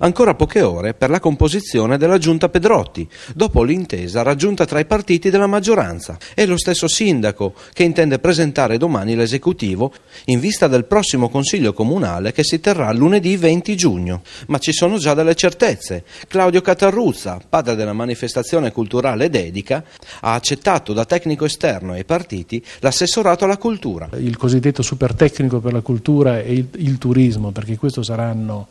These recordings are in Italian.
ancora poche ore per la composizione della giunta Pedrotti, dopo l'intesa raggiunta tra i partiti della maggioranza È lo stesso sindaco che intende presentare domani l'esecutivo in vista del prossimo consiglio comunale che si terrà lunedì 20 giugno. Ma ci sono già delle certezze. Claudio Catarruzza, padre della manifestazione culturale dedica, ha accettato da tecnico esterno ai partiti l'assessorato alla cultura. Il cosiddetto super tecnico per la cultura e il, il turismo, perché questo saranno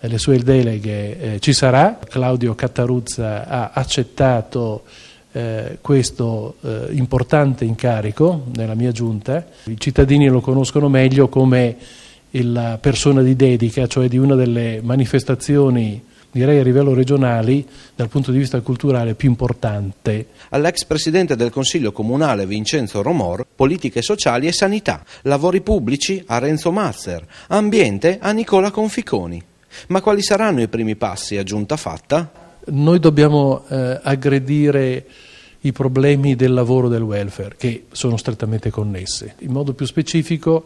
eh, le sue deleghe eh, ci sarà. Claudio Cattaruzza ha accettato eh, questo eh, importante incarico nella mia giunta. I cittadini lo conoscono meglio come la persona di dedica, cioè di una delle manifestazioni direi a livello regionale dal punto di vista culturale più importante. All'ex presidente del Consiglio Comunale Vincenzo Romor, politiche sociali e sanità, lavori pubblici a Renzo Mazzer, ambiente a Nicola Conficoni. Ma quali saranno i primi passi a giunta fatta? Noi dobbiamo eh, aggredire i problemi del lavoro e del welfare, che sono strettamente connessi. In modo più specifico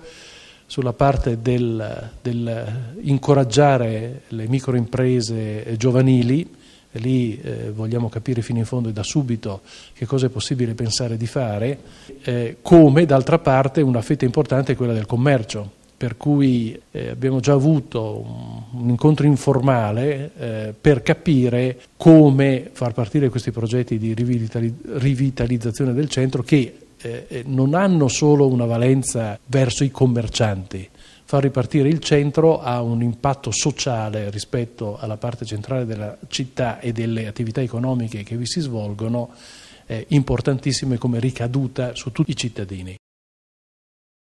sulla parte del, del incoraggiare le microimprese giovanili, lì eh, vogliamo capire fino in fondo e da subito che cosa è possibile pensare di fare, eh, come d'altra parte una fetta importante è quella del commercio per cui eh, abbiamo già avuto un, un incontro informale eh, per capire come far partire questi progetti di rivitalizzazione del centro che eh, eh, non hanno solo una valenza verso i commercianti. Far ripartire il centro ha un impatto sociale rispetto alla parte centrale della città e delle attività economiche che vi si svolgono eh, importantissime come ricaduta su tutti i cittadini.